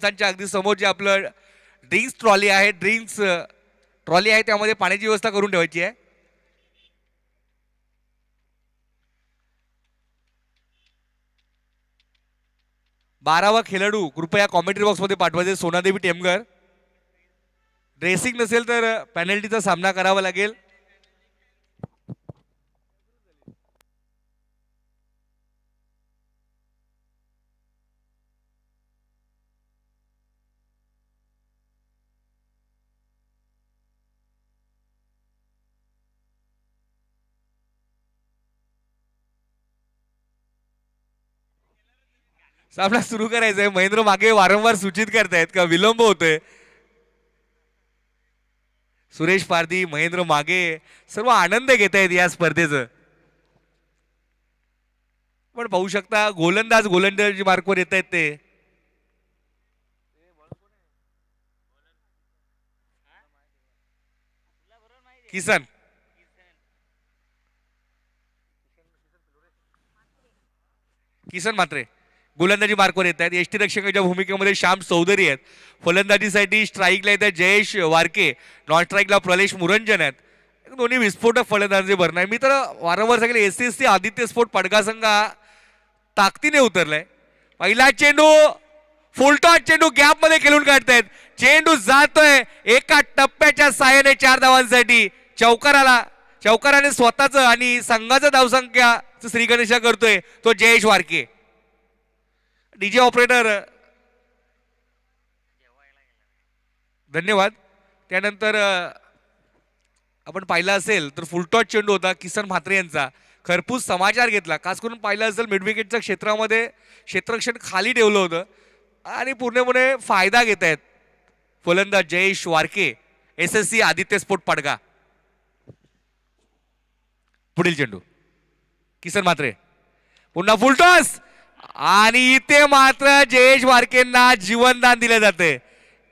त्यांच्या अगदी समोर जे आपलं ड्रिंक्स ट्रॉली आहे ड्रिंक्स ट्रॉली आहे त्यामध्ये पाण्याची व्यवस्था करून ठेवायची आहे बारावा खेळाडू कृपया कॉमेंट्री बॉक्समध्ये पाठवायचे सोनादेवी टेमगर ड्रेसिंग नसेल तर पॅनल्टीचा सामना करावा लागेल आपला सुरू करायचा आहे महेंद्र मागे वारंवार सूचित करतायत का विलंब होतोय सुरेश पारधी महेंद्र मागे सर्व आनंद घेत आहेत या स्पर्धेचं पण पाहू शकता गोलंदाज गोलंदाजी मार्कवर येत आहेत ते किसन किसन मात्रे गोलंदाजी मार्कवर येत आहेत यष्टी रक्षकाच्या भूमिकेमध्ये श्याम चौधरी आहेत फलंदाजीसाठी स्ट्राईकला येत जयेश वारके नॉन स्ट्राईकला प्रलेश मुरंजन आहेत दोन्ही विस्फोटक फलंदाजी भरणार मी तर वारंवार सांगितलं एस एस सी आदित्य स्फोट पडगा संघ ताकदीने उतरलाय पहिला चेंडू फुलटॉट चेंडू गॅपमध्ये खेळून काढतायत चेंडू जातोय एका टप्प्याच्या साहाय्याने चार धावांसाठी चौकाराला चौकाराने स्वतःचं आणि संघाचं धावसंख्या श्रीगणेशा करतोय तो जयेश वारके डीजे ऑपरेटर धन्यवाद त्यानंतर आपण पाहिलं असेल तर फुलटॉच चेंडू होता किसन म्हात्रे यांचा खरपूस समाचार घेतला खास करून पाहिलं असेल मिडविकेटच्या क्षेत्रामध्ये क्षेत्रक्षण खाली ठेवलं होतं आणि पूर्णपणे फायदा घेत आहेत फलंदाज Jayesh Warke S S C Aditya sport Padga पुढील चेंडू किसन म्हात्रे पुन्हा फुलटॉस आणि इथे मात्र जयेश वारकेंना जीवनदान दिलं जाते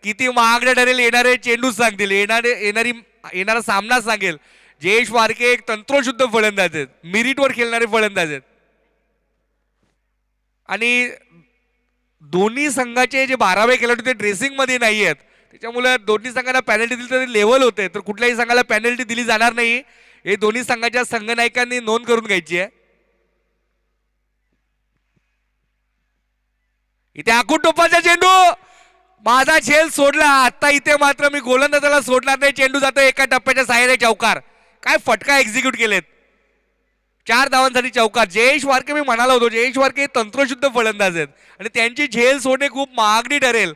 किती महागडे ठरेल येणारे चेंडू सांगतील येणारे येणारी येणारा सामना सांगेल जयेश वारके एक तंत्रोशुद्ध फलंदाज आहेत मिरिटवर खेळणारे फलंदाज आहेत आणि दोन्ही संघाचे जे बारावे खेळाडू ते ड्रेसिंगमध्ये नाही आहेत त्याच्यामुळे दोन्ही संघांना पॅनल्टी दिली तरी लेवल होते तर कुठल्याही संघाला पॅनल्टी दिली जाणार नाही हे दोन्ही संघाच्या संघनायकांनी नोंद करून घ्यायची आहे इथे आकूट टोपाचा चेंडू माझा झेल सोडला आता इथे मात्र मी गोलंदाजाला सोडणार नाही चेंडू जातो एका टप्प्याच्या साह्याने चौकार काय फटका एक्झिक्यूट केलेत चार धावांसाठी चौकार जयेश वारके मी म्हणाला होतो जयेश वारके हे तंत्रशुद्ध फलंदाज आहेत आणि त्यांची झेल सोडणे खूप महागडी ठरेल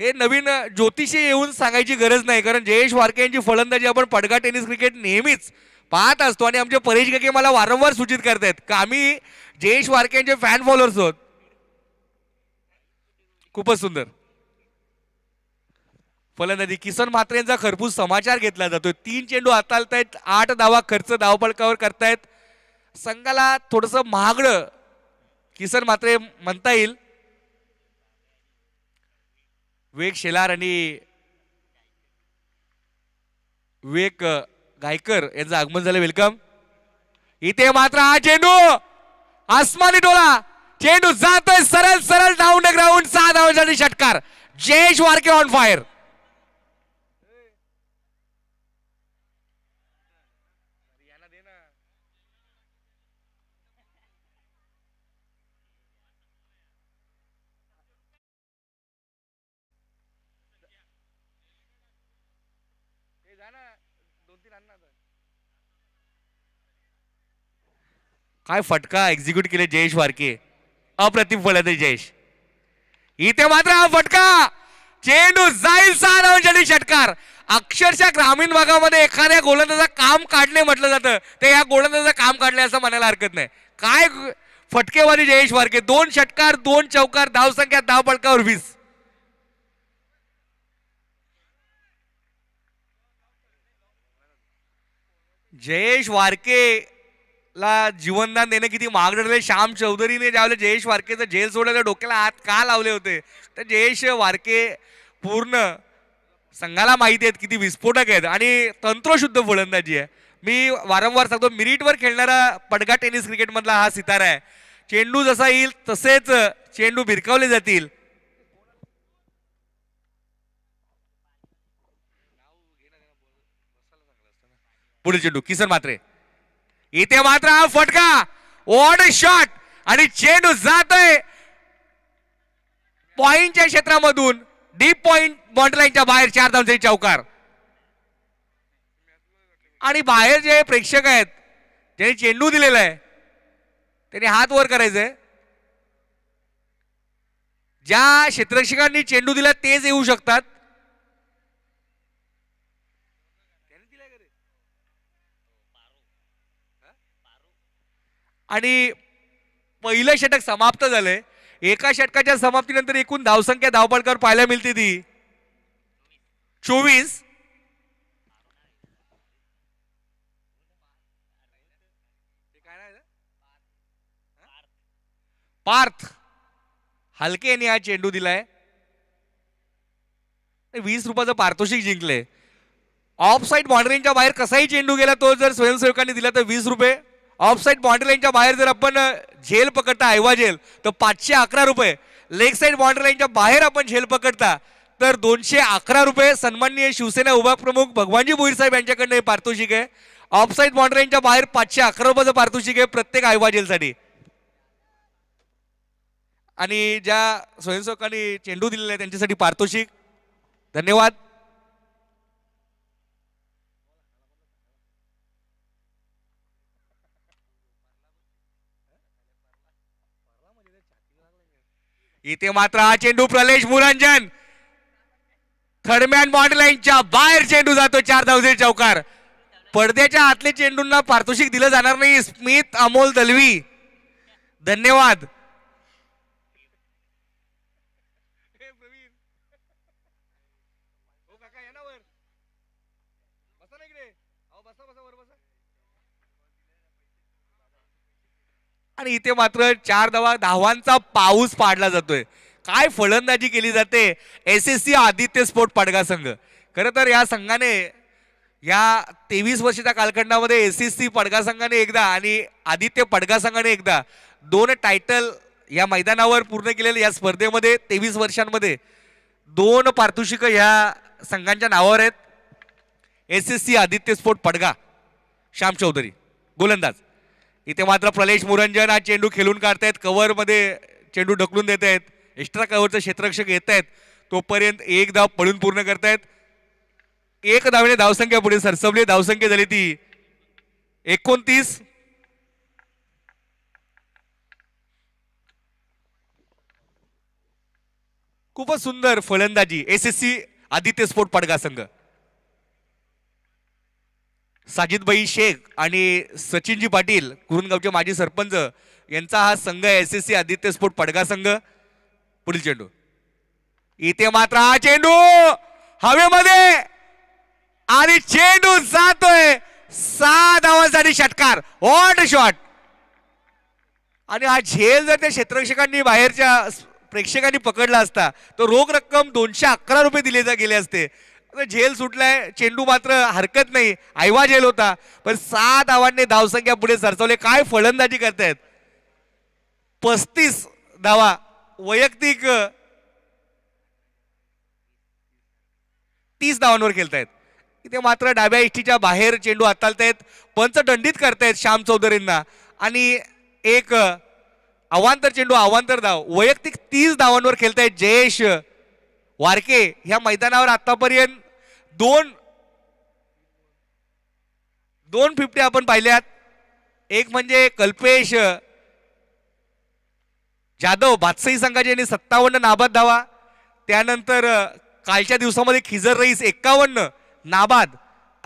हे नवीन ज्योतिषी येऊन सांगायची गरज नाही कारण जयेश वारके यांची फलंदाजी आपण पडगा टेनिस क्रिकेट नेहमीच पाहत असतो आणि आमचे परेश काके मला वारंवार सूचित करतायत का आम्ही जयेश वारके यांचे फॅन फॉलोअर्स आहोत खूपच सुंदर फलंदाजी किसन यांचा खरपूस समाचार घेतला जातोय तीन चेंडू हाताळतायत आठ धावा खर्च धावपळकावर करतायत संघाला थोडस महागड किसन म्हात्रे म्हणता येईल वेग शेलार आणि वेग गायकर यांचं आगमन झालं वेलकम इथे मात्र हा चेंडू आसमानी टोला चेंडू जातोय सरळ सरळ डाऊन द ग्राउंड सहा धावांसाठी षटकार जयेश वारके ऑन फायर काय फटका एक्झिक्यूट केले जयेश वारके अप्रतिम फलंदाजी जयेश इथे मात्र हा फटका चेंडू जाईल सारंजली षटकार अक्षरशः ग्रामीण भागामध्ये एखाद्या गोलंदाजा काम काढणे म्हटलं जातं ते या गोलंदाजा काम काढले असं म्हणायला हरकत नाही काय फटकेवारी जयेश वारके दोन षटकार दोन चौकार धावसंख्या धाव बळकावर वीस जयेश वारके ला जीवनदान देणे किती महाग श्याम चौधरीने ज्यावेळे जयेश वारकेचं जेल सोडलं डोक्याला हात का लावले होते तर जयेश वारके पूर्ण संघाला माहिती आहेत किती विस्फोटक आहेत आणि तंत्रशुद्ध फुलंदाजी आहे मी वारंवार सांगतो मिरीटवर खेळणारा पडगा टेनिस क्रिकेटमधला हा सितारा आहे चेंडू जसा येईल तसेच चेंडू भिरकावले जातील पुढील चेंडू किसन मात्रे इथे मात्र हा फटका ओड शॉट आणि चेंडू जातोय पॉइंटच्या क्षेत्रामधून डीप पॉइंट बॉन्डलाईनच्या बाहेर चार धावचे चौकार आणि बाहेर जे प्रेक्षक आहेत ज्यांनी चेंडू दिलेला आहे त्यांनी हात वर करायचंय ज्या क्षेत्रक्षकांनी चेंडू दिला तेच येऊ शकतात आणि पहिलं षटक समाप्त झालंय एका षटकाच्या समाप्तीनंतर एकूण धावसंख्या धावपळकर पाहायला मिळते ती चोवीस पार्थ हलके यांनी हा चेंडू दिलाय वीस रुपयाचं पारितोषिक जिंकले ऑफ साईड बाउंड्रीच्या बाहेर कसाही चेंडू गेला तो जर स्वयंसेवकांनी दिला तर वीस रुपये ऑफसाईड बाउंड्रीलाईनच्या बाहेर जर आपण झेल पकडता ऐवा तर पाचशे अकरा रुपये लेग साईड बाउंड्रीलाईनच्या बाहेर आपण झेल पकडता तर दोनशे अकरा रुपये सन्माननीय शिवसेना उभा प्रमुख भगवानजी भोईर साहेब यांच्याकडनं हे पारितोषिक आहे बाउंड्री बाउंड्रीलाईनच्या बाहेर पाचशे अकरा रुपयाचं पारितोषिक आहे प्रत्येक आयवा आणि ज्या स्वयंसेवकांनी चेंडू दिलेला आहे त्यांच्यासाठी पारितोषिक धन्यवाद इथे मात्र हा चेंडू प्रलेश मुरंजन थर्डमॅन मॉडलाईनच्या बाहेर चेंडू जातो चार धावसे चौकार पडद्याच्या आतले चेंडूंना पारितोषिक दिलं जाणार नाही स्मित अमोल दलवी धन्यवाद आणि इथे मात्र चार धावा धावांचा पाऊस पाडला जातोय काय फलंदाजी केली जाते S S C Aditya sport Padga संघ खरं तर या संघाने या तेवीस वर्षाच्या कालखंडामध्ये एस एस सी पडगा संघाने एकदा आणि आदित्य पडगा संघाने एकदा दोन टायटल या मैदानावर पूर्ण केलेल्या या स्पर्धेमध्ये तेवीस वर्षांमध्ये दोन पारितोषिक ह्या संघांच्या नावावर आहेत S S C Aditya sport Padga Shyam Chaudhari गोलंदाज इथे मात्र प्रलेश मुरंजन हा चेंडू खेळून काढतायत कव्हरमध्ये चेंडू ढकलून देत आहेत एक्स्ट्रा कव्हरचं क्षेत्ररक्षक येत आहेत तोपर्यंत एक धाव पळून पूर्ण करतायत एक धावने धावसंख्या पुढे सरसवली धावसंख्या झाली ती एकोणतीस खूपच सुंदर फलंदाजी एस एस सी आदित्य स्फोट पडगा संघ साजिदबाई शेख आणि सचिनजी पाटील कुरुनगावचे माजी सरपंच यांचा हा संघ S S C Aditya sport Padga संघ पुढील चेंडू इथे मात्र हा चेंडू हवेमध्ये आणि चेंडू जातोय सहा धावांसाठी षटकार हॉट शॉट आणि हा झेल जर त्या क्षेत्ररक्षकांनी बाहेरच्या प्रेक्षकांनी पकडला असता तर रोख रक्कम दोनशे अकरा रुपये दिले गेले असते झेल सुटलाय चेंडू मात्र हरकत नाही आयवा झेल होता पण सात धावांनी धावसंख्या पुढे सरचवले काय फलंदाजी करतायत पस्तीस धावा वैयक्तिक तीस धावांवर खेळतायत इथे मात्र डाव्या इष्टीच्या बाहेर चेंडू हाताळतायत पंच दंडित करतायत श्याम चौधरींना आणि एक अवांतर चेंडू अवांतर धाव वैयक्तिक तीस धावांवर खेळतायत जयेश वारके ह्या मैदानावर आतापर्यंत दोन दोन फिफ्टी आपण पाहिल्यात एक म्हणजे कल्पेश जाधव बादशाही संघाचे यांनी सत्तावन्न नाबाद धावा त्यानंतर कालच्या दिवसामध्ये खिजर रईस एक्कावन्न नाबाद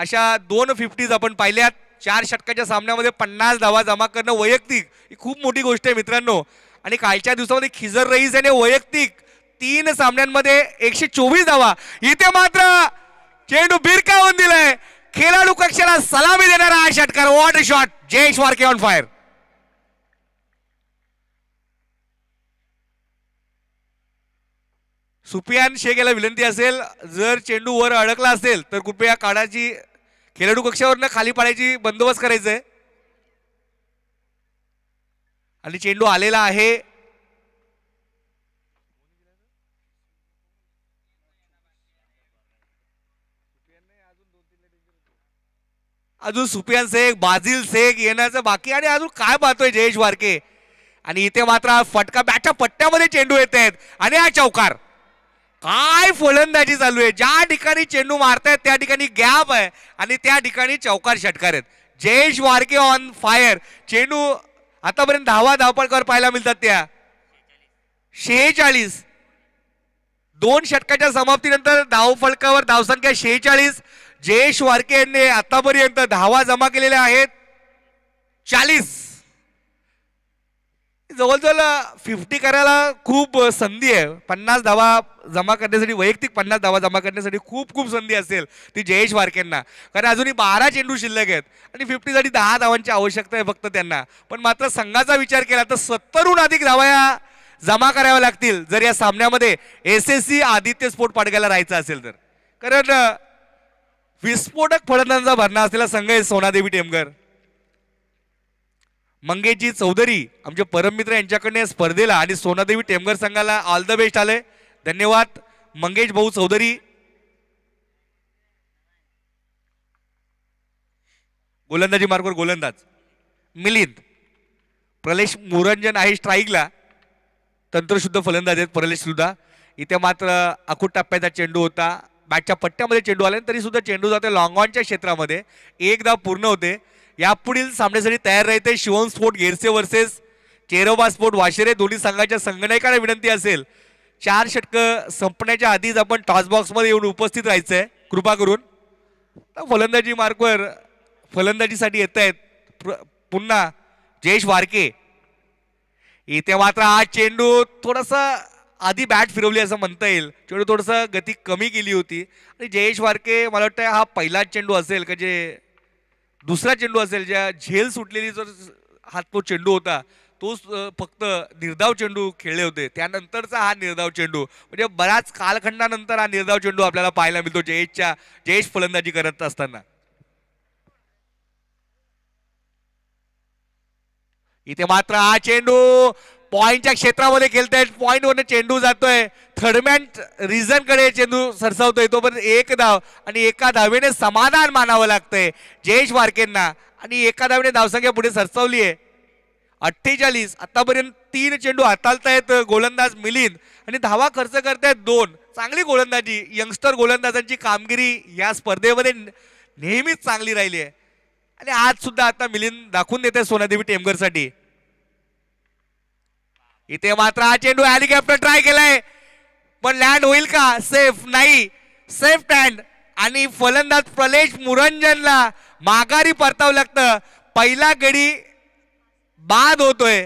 अशा दोन फिफ्टीज आपण पाहिल्यात चार षटकाच्या सामन्यामध्ये पन्नास धावा जमा करणं वैयक्तिक ही खूप मोठी गोष्ट आहे मित्रांनो आणि कालच्या दिवसामध्ये खिजर रईस याने वैयक्तिक तीन सामन्यांमध्ये एकशे चोवीस धावा इथे मात्र चेंडू होऊन दिलाय खेळाडू कक्षाला सलामी देणारा हा षटकार what a shot Jayesh Warke on fire Sufiyan शेगेला विनंती असेल जर चेंडू वर अडकला असेल तर कृपया काढाची खेळाडू कक्षावरनं खाली पाडायची बंदोबस्त करायचंय आणि चेंडू आलेला आहे अजून सुपियान शेख बाजील शेख येण्याचं बाकी आणि अजून काय पाहतोय जयेश वारके आणि इथे मात्र फटका बॅटच्या पट्ट्यामध्ये चेंडू येत आहेत आणि हा चौकार काय फलंदाजी चालू आहे ज्या ठिकाणी चेंडू मारतायत त्या ठिकाणी गॅप आहे आणि त्या ठिकाणी चौकार षटकार आहेत जयेश वारके ऑन फायर चेंडू आतापर्यंत धावा धावपडकावर पाहायला मिळतात त्या शेहेचाळीस दोन षटकाच्या समाप्तीनंतर धावफळकावर धावसंख्या शेहेचाळीस जयेश वारके यांनी आतापर्यंत धावा जमा केलेल्या आहेत चाळीस जवळजवळ फिफ्टी करायला खूप संधी आहे पन्नास धावा जमा करण्यासाठी वैयक्तिक पन्नास धावा जमा करण्यासाठी खूप खूप संधी असेल ती जयेश वारकेंना कारण अजूनही बारा चेंडू शिल्लक आहेत आणि फिफ्टीसाठी दहा धावांची आवश्यकता आहे फक्त त्यांना पण मात्र संघाचा विचार केला तर सत्तरहून अधिक धावा या जमा कराव्या लागतील जर या सामन्यामध्ये S S C Aditya sport पाडग्याला राहायचं असेल तर कारण विस्फोटक फलंदाजा भरना असलेला संघ आहे सोनादेवी टेमकर मंगेशजी चौधरी आमचे परममित्र यांच्याकडनं स्पर्धेला आणि सोनादेवी टेमगर संघाला ऑल द बेस्ट आले धन्यवाद मंगेश भाऊ चौधरी गोलंदाजी मार्गवर गोलंदाज मिलिंद प्रलेश मुरंजन आहे स्ट्राईकला तंत्रशुद्ध फलंदाज आहेत प्रलेश सुद्धा इथे मात्र अखूट टप्प्याचा चेंडू होता मॅचच्या पट्ट्यामध्ये चेंडू आले तरी सुद्धा चेंडू जाते लॉंगॉनच्या ऑनच्या क्षेत्रामध्ये एकदा पूर्ण होते यापुढील सामन्यासाठी तयार राहते Shivam sport Gherse versus Cheroba sport Washere दोन्ही संघाच्या संगणकाला विनंती असेल चार षटकं संपण्याच्या आधीच आपण टॉस बॉक्समध्ये येऊन उपस्थित राहायचं आहे कृपा करून फलंदाजी मार्कवर फलंदाजीसाठी येत आहेत पुन्हा जयेश वारके इथे मात्र आज चेंडू थोडासा आधी बॅट फिरवली असं म्हणता येईल चेंडू थोडंसं गती कमी केली होती आणि जयेश वारके मला वाटतं हा पहिला चेंडू असेल का जे दुसरा चेंडू असेल ज्या झेल सुटलेली जो हा तो चेंडू होता तोच फक्त निर्धाव चेंडू खेळले होते त्यानंतरचा हा निर्धाव चेंडू म्हणजे बऱ्याच कालखंडानंतर हा निर्धाव चेंडू आपल्याला पाहायला मिळतो जयेशच्या जयेश फलंदाजी करत असताना इथे मात्र हा चेंडू पॉईंटच्या क्षेत्रामध्ये खेळतायत पॉईंटवरनं चेंडू जातोय थर्डमॅन रिझनकडे चेंडू सरसावतोय तोपर्यंत एक धाव आणि एका धावेने समाधान मानावं लागतंय जयेश वारकेंना आणि एका धावेने धावसंख्या पुढे सरसावली आहे अठ्ठेचाळीस आतापर्यंत तीन चेंडू हाताळतायत गोलंदाज मिलिंद आणि धावा खर्च करतायत दोन चांगली गोलंदाजी यंगस्टर गोलंदाजांची कामगिरी या स्पर्धेमध्ये नेहमीच चांगली राहिली आहे आणि आज सुद्धा आता मिलिंद दाखवून देते सोनादेवी टेमगरसाठी इथे मात्र हा चेंडू हॅलिकॉप्टर ट्राय केलाय पण लँड होईल का सेफ नाही सेफ टँड आणि फलंदाज प्रलेश मुरंजनला माघारी परतावं लागतं पहिला गडी बाद होतोय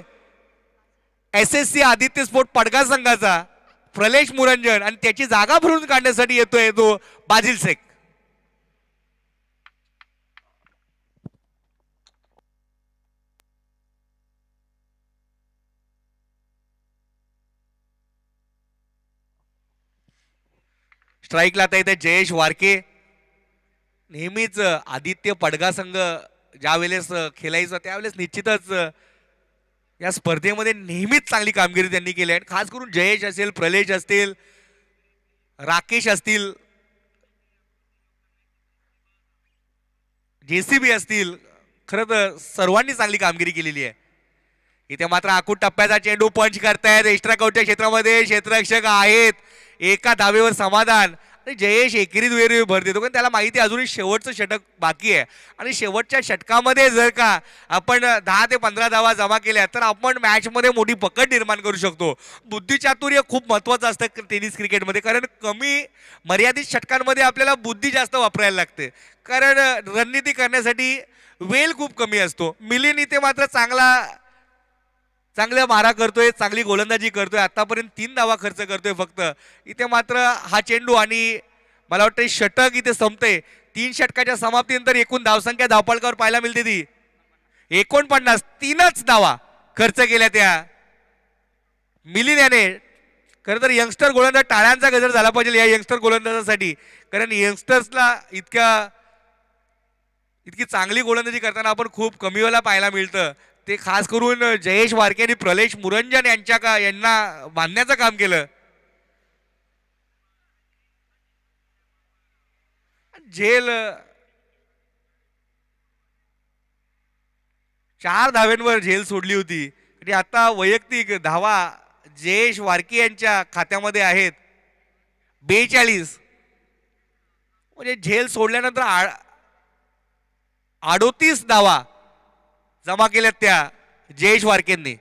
S S C Aditya sport Padga संघाचा प्रलेश मुरंजन आणि त्याची जागा भरून काढण्यासाठी येतोय तो बाजील स्ट्राईकला आता इथे जयेश वारके नेहमीच आदित्य पडगा संघ ज्या वेळेस खेळायचा त्यावेळेस निश्चितच या स्पर्धेमध्ये नेहमीच चांगली कामगिरी त्यांनी केली आहे खास करून जयेश असेल प्रलेश असतील राकेश असतील जेसीबी असतील खरं तर सर्वांनी चांगली कामगिरी केलेली आहे इथे मात्र आकूट टप्प्याचा चेंडू पंच करतायत एक्स्ट्रा कवट्या क्षेत्रामध्ये क्षेत्ररक्षक आहेत एका दावेवर समाधान आणि जयेश एकेरी दुहेरी भर देतो कारण त्याला माहिती अजूनही शेवटचं षटक बाकी आहे आणि शेवटच्या षटकामध्ये जर का आपण दहा ते पंधरा धावा जमा केल्या तर आपण मॅचमध्ये मोठी पकड निर्माण करू शकतो बुद्धिचातुर्य खूप महत्त्वाचं असतं टेनिस क्रिकेटमध्ये कारण कमी मर्यादित षटकांमध्ये आपल्याला बुद्धी जास्त वापरायला लागते कारण रणनीती करण्यासाठी वेल खूप कमी असतो मिलिन इथे मात्र चांगला चांगल्या मारा करतोय चांगली गोलंदाजी करतोय आतापर्यंत तीन धावा खर्च करतोय फक्त इथे मात्र हा चेंडू आणि मला वाटतं षटक इथे संपते तीन षटकाच्या समाप्तीनंतर एकूण धावसंख्या धावपालकावर पाहायला मिळते ती एकोणपन्नास तीनच धावा खर्च केल्या त्या मिलिन याने खरं तर यंगस्टर गोलंदाज टाळ्यांचा गजर झाला पाहिजे या यंगस्टर गोलंदाजासाठी कारण यंगस्टर्सला इतक्या इतकी चांगली गोलंदाजी करताना आपण खूप कमी पाहायला मिळतं ते खास करून जयेश वारके आणि प्रलेश मुरंजन यांच्या का यांना बांधण्याचं काम केलं झेल चार धाव्यांवर झेल सोडली होती आणि आता वैयक्तिक धावा जयेश वारके यांच्या खात्यामध्ये आहेत बेचाळीस म्हणजे झेल सोडल्यानंतर आडोतीस धावा जमा केल्यात त्या जयेश वारकेंनी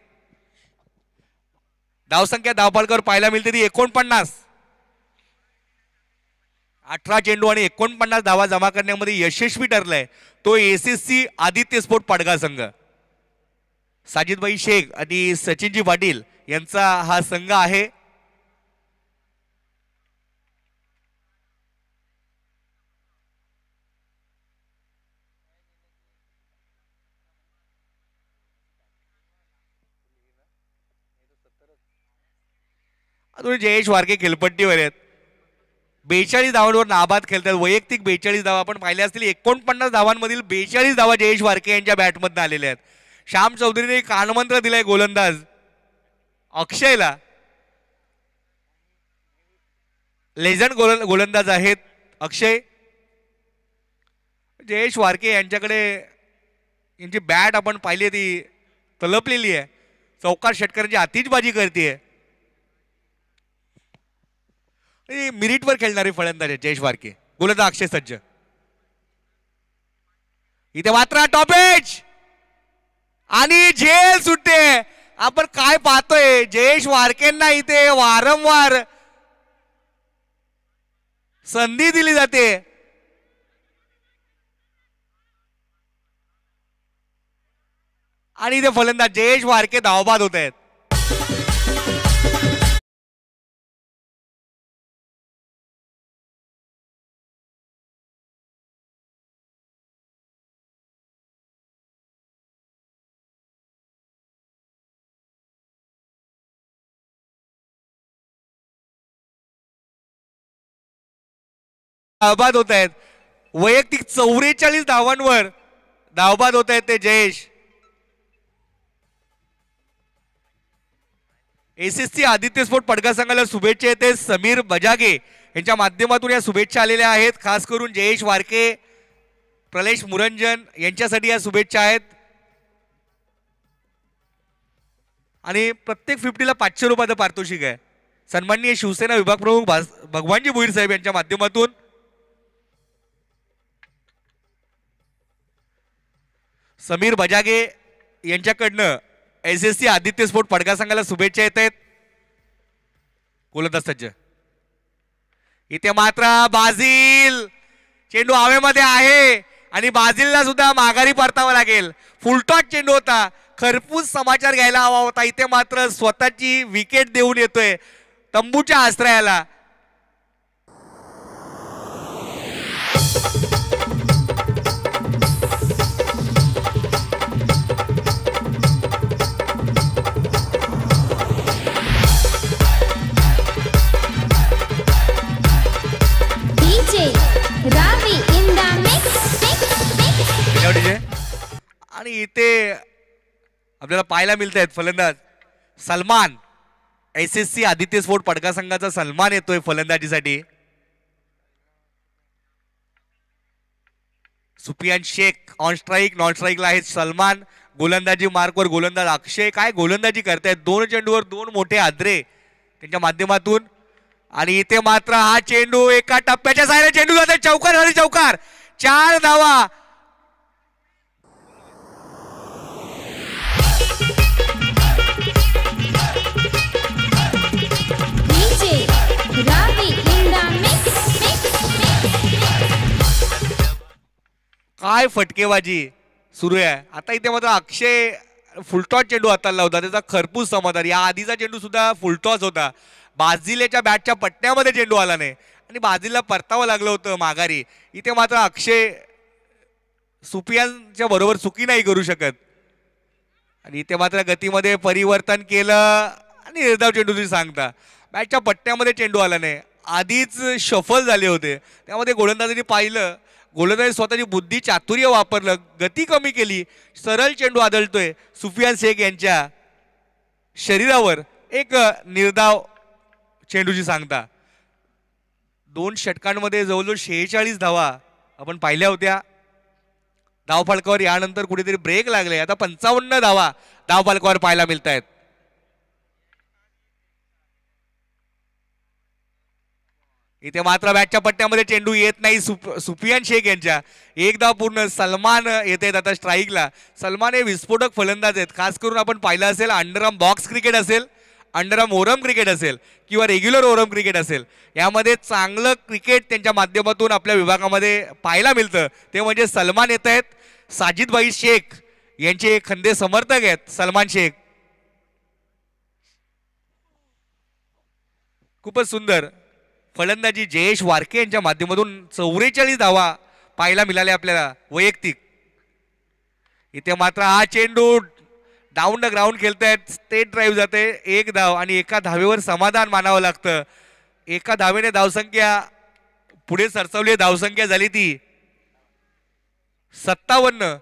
धावसंख्या धावपालकावर पाहायला मिळते ती एकोणपन्नास अठरा चेंडू आणि एकोणपन्नास धावा जमा करण्यामध्ये यशस्वी ठरलाय तो एसीसी आदित्य स्पोर्ट पाडगा संघ साजिदभाई शेख आणि सचिनजी पाटील यांचा हा संघ आहे तुम्ही जयेश वारके खेळपट्टीवर आहेत बेचाळीस धावांवर नाबाद खेळतात वैयक्तिक बेचाळीस धावा आपण पाहिले असतील एकोणपन्नास धावांमधील बेचाळीस धावा जयेश वारके यांच्या बॅटमधनं आलेल्या आहेत श्याम चौधरीने कानमंत्र दिलाय गोलंदाज अक्षयला लेझंड गोल गोलंदाज आहेत अक्षय जयेश वारके यांच्याकडे यांची बॅट आपण पाहिली ती तलपलेली आहे चौकार षटकरांची बाजी करते मिरिटवर खेळणारे फलंदाज जयेश वारके गोलंदाज अक्षय सज्ज इथे मात्र टॉपेज आणि झेल सुटते आपण काय पाहतोय जयेश वारकेंना इथे वारंवार संधी दिली जाते आणि इथे फलंदाज जयेश वारके धावबाद होत आहेत धावबाद होत आहेत वैयक्तिक चौवेचाळीस धावांवर धावबाद होत आहेत ते जयेश एसएससी आदित्यस्फोट पडका संघाला शुभेच्छा येते समीर बजागे यांच्या माध्यमातून या शुभेच्छा आलेल्या आहेत खास करून जयेश वारके प्रलेश मुरंजन यांच्यासाठी या शुभेच्छा आहेत आणि प्रत्येक फिफ्टीला पाचशे रुपयाचं पारितोषिक आहे सन्माननीय शिवसेना विभाग प्रमुख भगवानजी भुईर साहेब यांच्या माध्यमातून समीर बजागे यांच्याकडनं S S C Aditya sport Padka संघाला शुभेच्छा येत आहेत बोलत सज्ज इथे मात्र बाजील चेंडू हवेमध्ये आहे आणि बाजीलला सुद्धा माघारी परतावा लागेल फुलटॉट चेंडू होता खरपूस समाचार घ्यायला हवा होता इथे मात्र स्वतःची विकेट देऊन येतोय तंबूच्या आश्रयाला आपल्याला पाहायला मिळत आहेत फलंदाज Salman S S C Aditya sport Padka संघाचा सलमान येतोय फलंदाजीसाठी Sufiyan Shaikh on strike non स्ट्राईकला आहेत सलमान गोलंदाजी मार्कवर गोलंदाज अक्षय काय गोलंदाजी करतायत दोन चेंडूवर दोन मोठे आदरे त्यांच्या माध्यमातून आणि इथे मात्र हा चेंडू एका टप्प्याच्या सायला चेंडू जातात चौकार झाले चौकार चार धावा काय फटकेबाजी सुरू आहे आता इथे मात्र अक्षय फुलटॉस चेंडू हाताला होता त्याचा खरपूस समाधान या आधीचा चेंडू सुद्धा फुलटॉस होता बाजिलेच्या बॅटच्या पट्ट्यामध्ये चेंडू आला नाही आणि बाजीला परतावं लागलं होतं माघारी इथे मात्र अक्षय सुपियांच्या बरोबर चुकी नाही करू शकत आणि इथे मात्र गतीमध्ये परिवर्तन केलं आणि निर्धाव चेंडू तुम्ही सांगता बॅटच्या पट्ट्यामध्ये चेंडू आला नाही आधीच शफल झाले होते त्यामध्ये गोलंदाजांनी पाहिलं गोलंदाज स्वतःची बुद्धी चातुर्य वापरलं गती कमी केली सरळ चेंडू आदळतोय सुफियान शेख यांच्या शरीरावर एक निर्धाव चेंडूची सांगता दोन षटकांमध्ये जवळजवळ शेहेचाळीस धावा आपण पाहिल्या होत्या धावफाळकावर यानंतर कुठेतरी ब्रेक लागले आता पंचावन्न धावा धावफाळकावर पाहायला मिळत आहेत इथे मात्र बॅटच्या पट्ट्यामध्ये चेंडू येत नाही सुप सुफियान शेख यांच्या एकदा पूर्ण सलमान येत आहेत आता स्ट्राईकला सलमान हे विस्फोटक फलंदाज आहेत खास करून आपण पाहिलं असेल अंडरम बॉक्स क्रिकेट असेल अंडरआम ओरम क्रिकेट असेल किंवा रेग्युलर ओरम क्रिकेट असेल यामध्ये चांगलं क्रिकेट त्यांच्या माध्यमातून आपल्या विभागामध्ये पाहायला मिळतं ते म्हणजे सलमान येत आहेत साजिदभाई शेख यांचे खंदे समर्थक आहेत सलमान शेख खूपच सुंदर फलंदाजी जयेश वारके यांच्या माध्यमातून चौवेचाळीस धावा पाहायला मिळाले आपल्याला वैयक्तिक इथे मात्र हा चेंडू डाऊन द ग्राउंड खेळतायत स्टेट ड्राईव्ह जाते एक धाव आणि एका धावेवर समाधान मानावं लागतं एका धावेने धावसंख्या पुढे सरसवली धावसंख्या झाली ती सत्तावन्न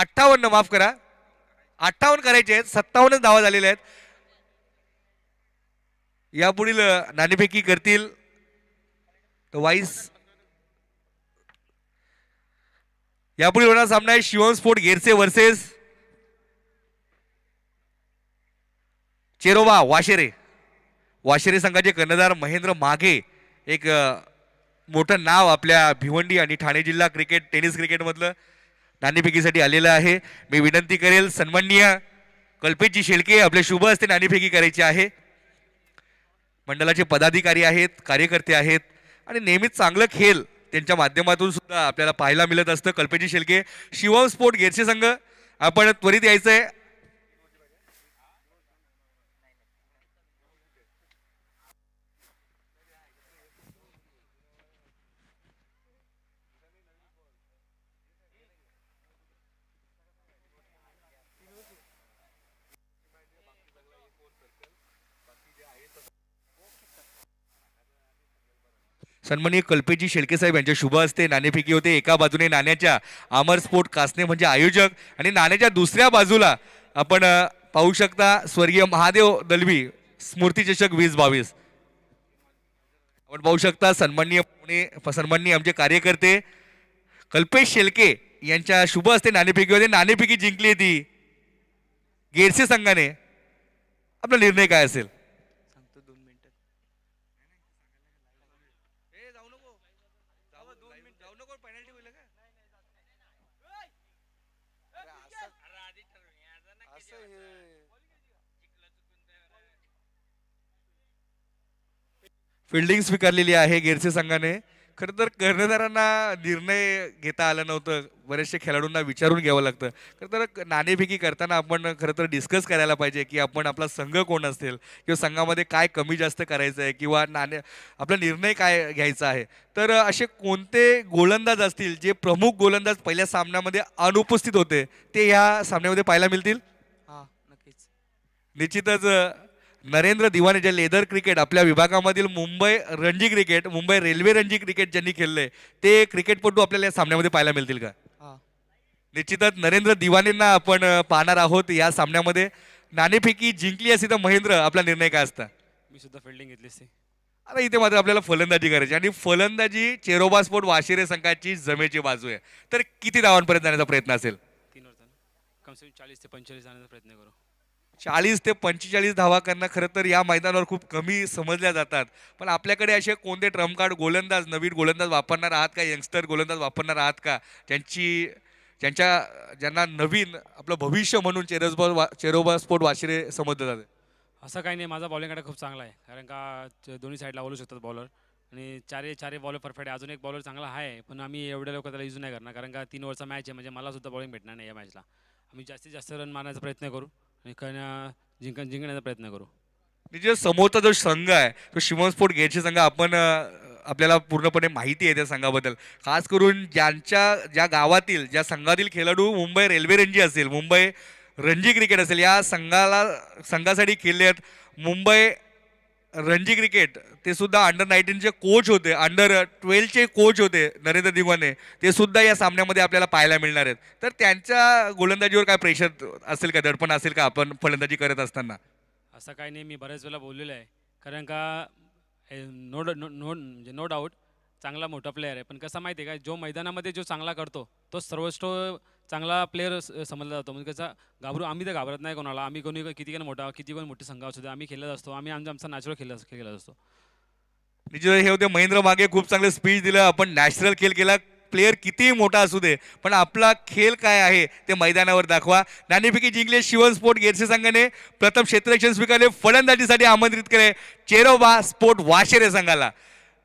अठ्ठावन्न माफ करा अठ्ठावन्न करायचे आहेत सत्तावन्नच धावा झालेल्या आहेत यापुढील नाणेफेकी करतील वाईस यापुढील होणार सामना आहे शिवम स्पोर्ट गेरसे वर्सेस चेरोबा वाशेरे वाशेरे संघाचे कर्णधार महेंद्र माघे एक मोठं नाव आपल्या भिवंडी आणि ठाणे जिल्हा क्रिकेट टेनिस क्रिकेटमधलं नाणेफेकीसाठी आलेलं आहे मी विनंती करेल सन्माननीय कल्पेची शेळके आपले शुभ असते नाणेफेकी करायची आहे मंडळाचे पदाधिकारी आहेत कार्यकर्ते आहेत आणि नेहमीच चांगलं खेळ त्यांच्या माध्यमातून सुद्धा आपल्याला पाहायला मिळत असतं कल्पेची शेलके शिवम स्पोर्ट घेरसे संघ आपण त्वरित यायचं आहे सन्माननीय कल्पेजी साहेब यांच्या शुभ हस्ते नाणेफेकी होते एका बाजूने नाण्याच्या आमर स्पोर्ट कासने म्हणजे आयोजक आणि नाण्याच्या दुसऱ्या बाजूला आपण पाहू शकता स्वर्गीय महादेव दलवी स्मृतीचषक वीस बावीस आपण पाहू शकता सन्माननीय पुणे सन्माननीय आमचे कार्यकर्ते कल्पेश शेलके यांच्या शुभ हस्ते नाणेफेकी होते नाणेफेकी जिंकली ती गेरसे संघाने आपला निर्णय काय असेल जाऊ पेनल्टी का फिल्डिंग स्वीकारलेली आहे गेरसे संघाने खरं तर कर्णधारांना निर्णय घेता आला नव्हतं बरेचसे खेळाडूंना विचारून घ्यावं लागतं खरं तर नाणेफेकी करताना आपण खरं तर डिस्कस करायला पाहिजे की आपण आपला संघ कोण असेल किंवा संघामध्ये काय कमी जास्त करायचं आहे किंवा नाणे आपला निर्णय काय घ्यायचा आहे तर असे कोणते गोलंदाज असतील जे प्रमुख गोलंदाज पहिल्या सामन्यामध्ये अनुपस्थित होते ते ह्या सामन्यामध्ये पाहायला मिळतील हां नक्कीच निश्चितच नरेंद्र जे लेदर क्रिकेट आपल्या विभागामधील Mumbai Ranji cricket Mumbai railway Ranji cricket ज्यांनी खेळले ते क्रिकेटपटू आपल्याला या सामन्यामध्ये पाहायला मिळतील का निश्चितच नरेंद्र दिवानेंना आपण पाहणार आहोत या सामन्यामध्ये नाणेफेकी जिंकली असती तर महेंद्र आपला निर्णय काय असता मी सुद्धा फिल्डिंग घेतली असते अरे इथे मात्र आपल्याला फलंदाजी करायची आणि फलंदाजी चेरोबा स्पोर्ट वाशिरे संघाची जमेची बाजू आहे तर किती धावांपर्यंत जाण्याचा प्रयत्न असेल तीन कमसे चाळीस ते पंचेचाळीस जाण्याचा प्रयत्न करू चाळीस ते पंचेचाळीस धावा करणं खरं तर या मैदानावर खूप कमी समजल्या जातात पण आपल्याकडे असे कोणते ट्रम्पकार्ड गोलंदाज नवीन गोलंदाज वापरणार आहात का यंगस्टर गोलंदाज वापरणार आहात का ज्यांची ज्यांच्या ज्यांना नवीन आपलं भविष्य म्हणून चेरोबा वा स्पोर्ट वाशिरे समजलं जाते असं काही नाही माझा बॉलिंग खूप चांगला आहे कारण का दोन्ही साईडला बोलू शकतात बॉलर आणि चारे चारही बॉलर परफेक्ट आहे अजून एक बॉलर चांगला आहे पण आम्ही एवढ्या लोक त्याला युज नाही करणार कारण का तीन वर्षा मॅच आहे म्हणजे मला सुद्धा बॉलिंग भेटणार नाही या मॅचला आम्ही जास्तीत जास्त रन मारण्याचा प्रयत्न करू एखाद्या जिंकण्याचा प्रयत्न करू म्हणजे समोरचा जो संघ आहे तो शिवनस्फोट स्पोर्ट संघ आपण आपल्याला पूर्णपणे माहिती आहे त्या संघाबद्दल खास करून ज्यांच्या ज्या गावातील ज्या संघातील खेळाडू मुंबई रेल्वे रणजी असेल मुंबई रणजी क्रिकेट असेल या संघाला संघासाठी खेळले आहेत मुंबई रणजी क्रिकेट ते सुद्धा अंडर नाईन्टीनचे कोच होते अंडर ट्वेल्वचे कोच होते नरेंद्र दिवाने ते सुद्धा या सामन्यामध्ये आपल्याला पाहायला मिळणार आहेत तर त्यांच्या गोलंदाजीवर काय प्रेशर असेल का दडपण असेल का आपण फलंदाजी करत असताना असं काही नाही मी बऱ्याच वेळा बोललेलं आहे कारण का नो नो नो म्हणजे नो डाऊट चांगला मोठा प्लेअर आहे पण कसं माहिती आहे का जो मैदानामध्ये जो चांगला करतो तो सर्वस्व चांगला प्लेअर समजला जातो म्हणजे त्याचा घाबरू आम्ही तर घाबरत नाही कोणाला आम्ही कोणी किती काही मोठा किती पण मोठी संघ असू दे आम्ही खेळत असतो आम्ही आमचा आमचा नॅचरल खेळ खेळत असतो निजय हे होते महेंद्र मागे खूप चांगले स्पीच दिलं आपण नॅचरल खेळ केला प्लेअर कितीही मोठा असू दे पण आपला खेळ काय आहे ते मैदानावर दाखवा नाणेपैकी जिंकले शिवन स्पोर्ट गेरसे संघाने प्रथम क्षेत्ररक्षण स्वीकारले फलंदाजीसाठी आमंत्रित केले चेरोबा स्पोर्ट वाशेरे संघाला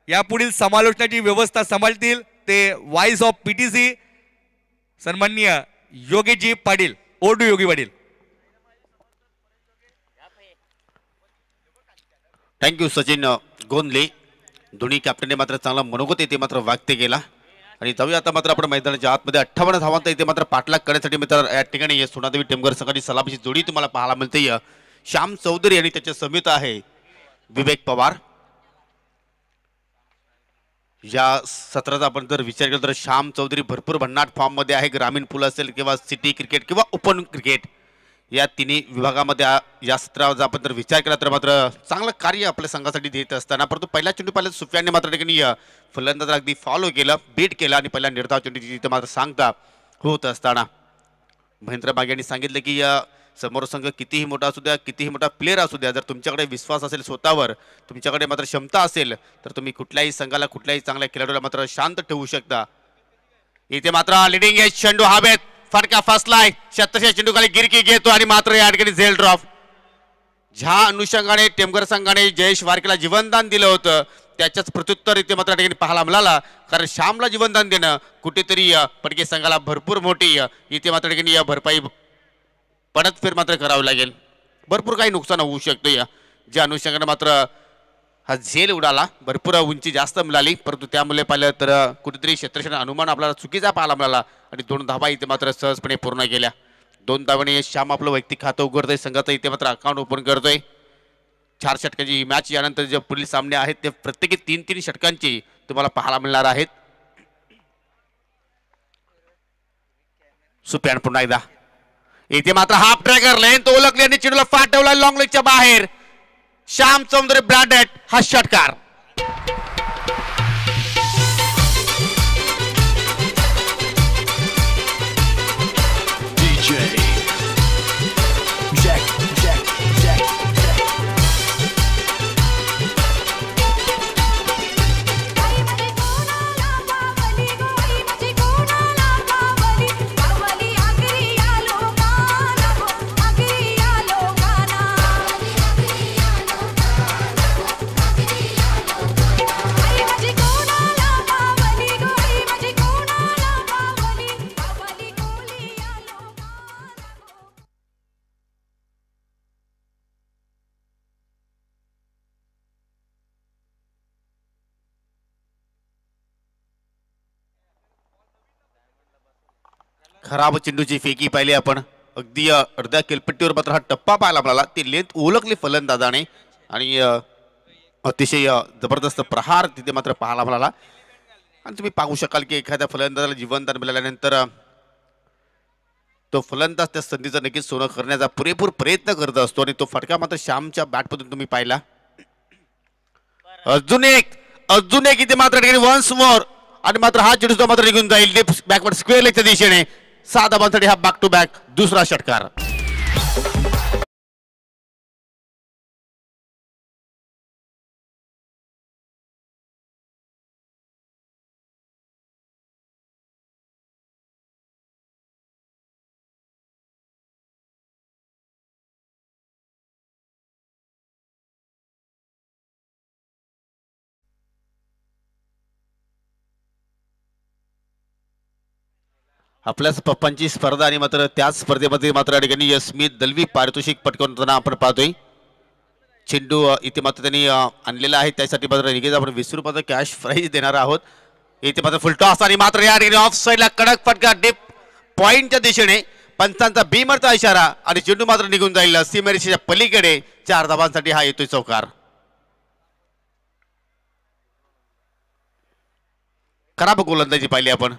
यापुढील समालोचनाची व्यवस्था सांभाळतील ते वाईस ऑफ पीटीसी सन्माननीय योगीजी पाटील ओडू योगी पाटील थँक्यू सचिन गोंदले धोनी कॅप्टनने मात्र चांगला मनोगत येथे मात्र वाक्य केला आणि जाऊया आता मात्र आपण मैदानाच्या आतमध्ये अठ्ठावन्न धावांचा इथे मात्र पाठलाग करण्यासाठी मित्र या ठिकाणी सोनादेवी टेमगर संघाची सलामीची जोडी तुम्हाला पाहायला मिळते श्याम चौधरी आणि त्याच्या समित आहे विवेक पवार या सत्राचा आपण जर विचार केला तर श्याम चौधरी भरपूर भन्नाट मध्ये आहे ग्रामीण पूल असेल किंवा सिटी क्रिकेट किंवा ओपन क्रिकेट या तिन्ही विभागामध्ये या सत्राचा आपण जर विचार केला तर मात्र चांगलं कार्य आपल्या संघासाठी देत असताना परंतु पहिल्या चेंडू पाहिल्या सुफियाने मात्र ठिकाणी फलंदाजाला अगदी फॉलो केलं बीट केलं आणि पहिल्या निर्धाव चेंडू तिथे मात्र सांगता होत असताना महेंद्र बागे यांनी सांगितलं की समोर संघ कितीही मोठा असू द्या कितीही मोठा प्लेअर असू द्या जर तुमच्याकडे विश्वास असेल स्वतःवर तुमच्याकडे मात्र क्षमता असेल तर तुम्ही कुठल्याही संघाला कुठल्याही चांगल्या खेळाडूला मात्र शांत ठेवू शकता इथे मात्र लिडिंग एज चेंडू हवेत फटका फसलाय शतशे चेंडू खाली गिरकी घेतो आणि मात्र या ठिकाणी झेल ड्रॉप ज्या अनुषंगाने टेमकर संघाने जयेश वारकेला जीवनदान दिलं होतं त्याच्याच प्रत्युत्तर इथे मात्र ठिकाणी पाहायला मिळाला कारण श्यामला जीवनदान देणं कुठेतरी पडके संघाला भरपूर मोठी इथे मात्र ठिकाणी भरपाई परतफेड मात्र करावी लागेल भरपूर काही नुकसान होऊ शकतं या ज्या अनुषंगानं मात्र हा झेल उडाला भरपूर उंची जास्त मिळाली परंतु त्यामुळे पाहिलं तर कुठेतरी क्षेत्रक्षण अनुमान आपल्याला चुकीचा पाहायला मिळाला आणि दोन धाबा इथे मात्र सहजपणे पूर्ण केल्या दोन धावाने श्याम आपलं वैयक्तिक खातं उघडतोय संघाचं इथे मात्र अकाउंट ओपन करतोय चार षटकांची ही मॅच यानंतर जे पुढील सामने आहेत ते प्रत्येकी तीन तीन षटकांची तुम्हाला पाहायला मिळणार आहेत सुप्यान पुन्हा एकदा इथे मात्र हाफ ट्रेकर लेन तो ओळखली आणि फाट फाटवला लॉंग लेगच्या बाहेर श्याम चौधरी ब्रॅडेट हा षटकार खराब चेंडूची फेकी पाहिली आपण अगदी अर्ध्या किलपट्टीवर मात्र हा टप्पा पाहिला आपल्याला ती लेंथ ओळखले फलंदाजाने आणि अतिशय जबरदस्त प्रहार तिथे मात्र पाहायला म्हणाला आणि तुम्ही पाहू शकाल की एखाद्या फलंदाजाला जीवनदान मिळाल्यानंतर तो फलंदाज त्या संधीचं नक्कीच सोनं करण्याचा पुरेपूर प्रयत्न करत असतो आणि तो फटका मात्र श्यामच्या बॅटमधून तुम्ही पाहिला अजून एक अजून एक इथे मात्र वन्स मोर आणि मात्र हा चेडू मात्र निघून जाईल बॅकवर्ड स्क्वेअर लेगच्या दिशेने साधा बनसडे हा बॅक टू बॅक दुसरा षटकार आपल्याच पप्पांची स्पर्धा आणि मात्र त्याच स्पर्धेमध्ये मात्र या ठिकाणी यस्मित दलवी पारितोषिक पटकवताना आपण पाहतोय चेंडू इथे मात्र त्यांनी आणलेला आहे त्यासाठी मात्र निघेच आपण वीस रुपयाचा कॅश प्राईज देणार आहोत इथे मात्र फुल आणि मात्र या ठिकाणी ऑफ साईडला कडक फटका डिप पॉईंटच्या दिशेने पंचांचा बीमरचा इशारा आणि चेंडू मात्र निघून जाईल सीमेरेषेच्या पलीकडे चार धाबांसाठी हा येतोय चौकार खराब गोलंदाजी पाहिली आपण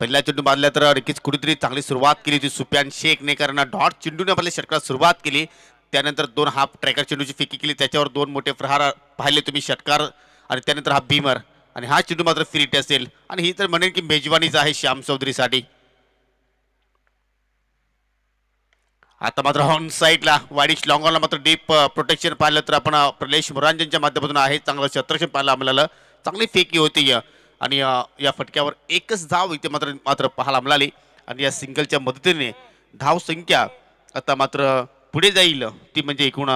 पहिला चेंडू मारला तर नक्कीच कुठेतरी चांगली सुरुवात केली होती सुप्यान शेखने कारण डॉट चेंडूने आपल्या षटकाला सुरुवात केली त्यानंतर दोन हाफ ट्रॅकर चेंडूची फेकी केली त्याच्यावर दोन मोठे प्रहार पाहिले तुम्ही षटकार आणि त्यानंतर हा भीमर आणि हा चेंडू मात्र फिरिट असेल आणि ही तर म्हणेन की मेजवानीच आहे श्याम चौधरीसाठी आता मात्र हॉन साईडला वाडिश लॉंगॉनला मात्र डीप प्रोटेक्शन पाहिलं तर आपण प्रलेश मोरांजनच्या माध्यमातून आहे चांगलं शत्रक्षण पाहायला आम्हाला चांगली फेकी होती आणि या फटक्यावर एकच धाव इथे मात्र मात्र पाहायला मिळाली आणि या सिंगलच्या मदतीने धाव संख्या आता मात्र पुढे जाईल ती म्हणजे एकूण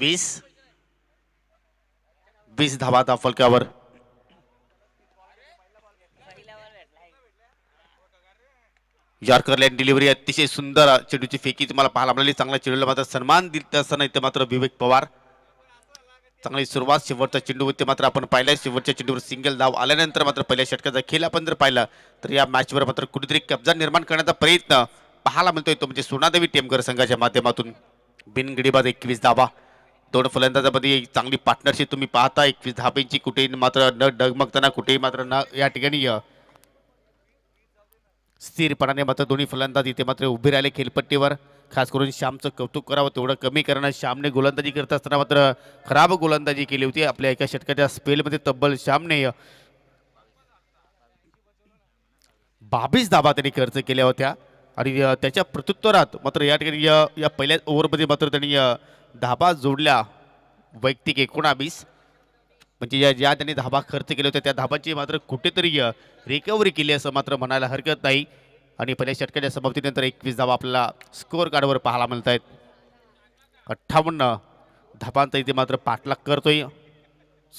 वीस वीस धावा धाव फलक्यावर यॉर्कर डिलिव्हरी अतिशय सुंदर चेडूची फेकी तुम्हाला पाहायला मिळाली चांगला चेडूला मात्र सन्मान दिला असताना इथे मात्र विवेक पवार चांगली सुरुवात शेवटच्या चेंडूवरती मात्र आपण पाहिला शेवटच्या चेंडूवर सिंगल धाव आल्यानंतर मात्र पहिल्या षटकाचा खेळ आपण जर पाहिला तर या मॅचवर मात्र कुठेतरी कब्जा निर्माण करण्याचा प्रयत्न पाहायला मिळतोय तो म्हणजे सोनादेवी टेमकर संघाच्या माध्यमातून बिनगडीबाद एकवीस धावा दोन फलंदाजामध्ये चांगली पार्टनरशिप तुम्ही पाहता एकवीस धाबेंची कुठेही मात्र न डगमगताना कुठेही मात्र न या ठिकाणी स्थिरपणाने मात्र दोन्ही फलंदाज इथे मात्र उभे राहिले खेलपट्टीवर खास करून श्यामचं कौतुक करावं तेवढं कमी करणं श्यामने गोलंदाजी करत असताना मात्र खराब गोलंदाजी केली होती आपल्या एका षटकाच्या स्पेलमध्ये तब्बल श्यामने बावीस धाबा त्यांनी खर्च केल्या होत्या आणि त्याच्या प्रत्युत्तरात मात्र या ठिकाणी या या पहिल्याच ओव्हरमध्ये मात्र त्यांनी धाबा जोडल्या वैयक्तिक एकोणावीस म्हणजे ज्या ज्या त्यांनी धाबा खर्च केल्या होत्या त्या धाबांची मात्र कुठेतरी रिकव्हरी केली असं मात्र म्हणायला हरकत नाही आणि पहिल्या षटकाच्या समाप्तीनंतर एकवीस धावा आपल्याला स्कोअर कार्डवर पाहायला मिळत आहेत अठ्ठावन्न धाबांचा इथे मात्र पाठलाग करतोय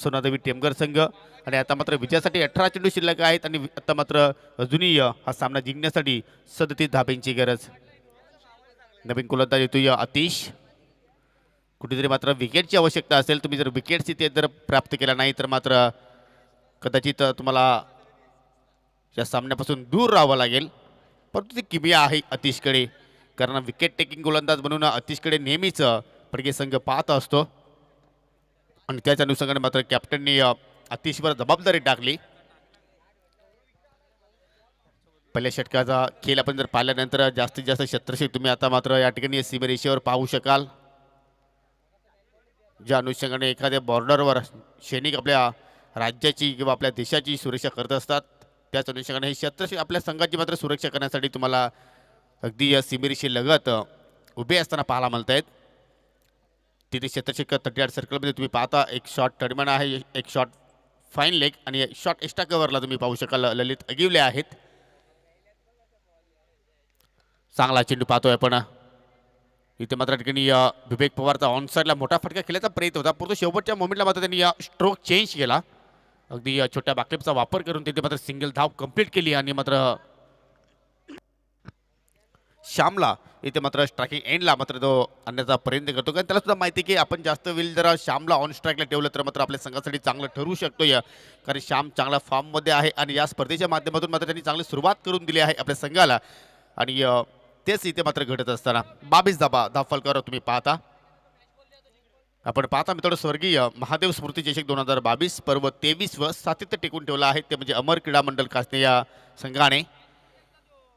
सोनादेवी टेमगर संघ आणि आता मात्र विजयासाठी अठरा चेंडू शिल्लक आहेत आणि आता मात्र अजूनही हा सामना जिंकण्यासाठी सदतीस धाबेंची गरज नवीन गोलंदाज येतोय अतिश कुठेतरी मात्र विकेटची आवश्यकता असेल तुम्ही जर विकेट्स इथे जर प्राप्त केला नाही तर मात्र कदाचित तुम्हाला या सामन्यापासून दूर राहावं लागेल परंतु ती किमिया आहे अतिशकडे कारण विकेट टेकिंग गोलंदाज म्हणून अतिशकडे नेहमीच फडके संघ पाहत असतो आणि त्याच अनुषंगाने मात्र कॅप्टननी अतिशवर जबाबदारी टाकली पहिल्या षटकाचा खेळ आपण जर पाहिल्यानंतर जास्तीत जास्त क्षेत्रशी तुम्ही आता मात्र या ठिकाणी सीमरेषेवर पाहू शकाल ज्या अनुषंगाने एखाद्या बॉर्डरवर सैनिक आपल्या राज्याची किंवा आपल्या देशाची सुरक्षा करत असतात त्याच अनुषंगाने हे आपल्या संघाची मात्र सुरक्षा करण्यासाठी तुम्हाला अगदी या सिमेरीशी लगत उभे असताना पाहायला मिळत आहेत तिथे क्षेत्रशिक थर्टी आठ सर्कलमध्ये तुम्ही पाहता एक शॉट टर्मन आहे एक शॉट फाईन लेग आणि शॉट एक्स्ट्रा कव्हरला तुम्ही पाहू शकाल ललित अगिवले आहेत चांगला चेंडू पाहतोय आपण इथे मात्र ठिकाणी विवेक पवारचा ऑन साईडला मोठा फटका खेळायचा प्रयत्न होता परंतु शेवटच्या मोमेंटला मात्र त्यांनी या स्ट्रोक चेंज केला अगदी छोट्या बाकलेपचा वापर करून तिथे मात्र सिंगल धाव कंप्लीट केली आणि मात्र श्यामला इथे मात्र स्ट्रायकिंग एंडला मात्र तो आणण्याचा प्रयत्न करतो कारण त्याला सुद्धा माहिती की आपण जास्त वेळ जरा श्यामला ऑन स्ट्राईकला ठेवलं तर मात्र आपल्या संघासाठी चांगलं ठरू शकतो या कारण श्याम चांगला फॉर्ममध्ये आहे आणि या स्पर्धेच्या माध्यमातून मात्र त्यांनी चांगली सुरुवात करून दिली आहे आपल्या संघाला आणि तेच इथे मात्र घडत असताना बावीस धाबा धाफलकर तुम्ही पाहता आपण पाहता मित्रांनो स्वर्गीय महादेव स्मृती चषक दोन हजार बावीस पर्व तेवीस व सातत्य टिकून ठेवलं आहे ते म्हणजे अमर क्रीडा मंडल कासने या संघाने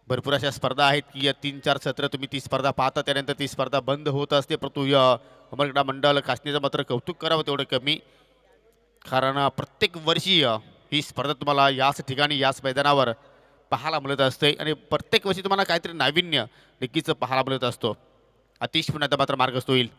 भरपूर अशा स्पर्धा आहेत की या तीन चार सत्र तुम्ही ती स्पर्धा पाहता त्यानंतर ती स्पर्धा बंद होत असते परंतु या अमर क्रीडा मंडल कासनेचं मात्र कौतुक करावं तेवढं कमी कारण प्रत्येक वर्षी ही स्पर्धा तुम्हाला याच ठिकाणी याच मैदानावर पाहायला मिळत असते आणि प्रत्येक वर्षी तुम्हाला काहीतरी नाविन्य नक्कीच पाहायला मिळत असतो अतिशपणाचा मात्र मार्ग होईल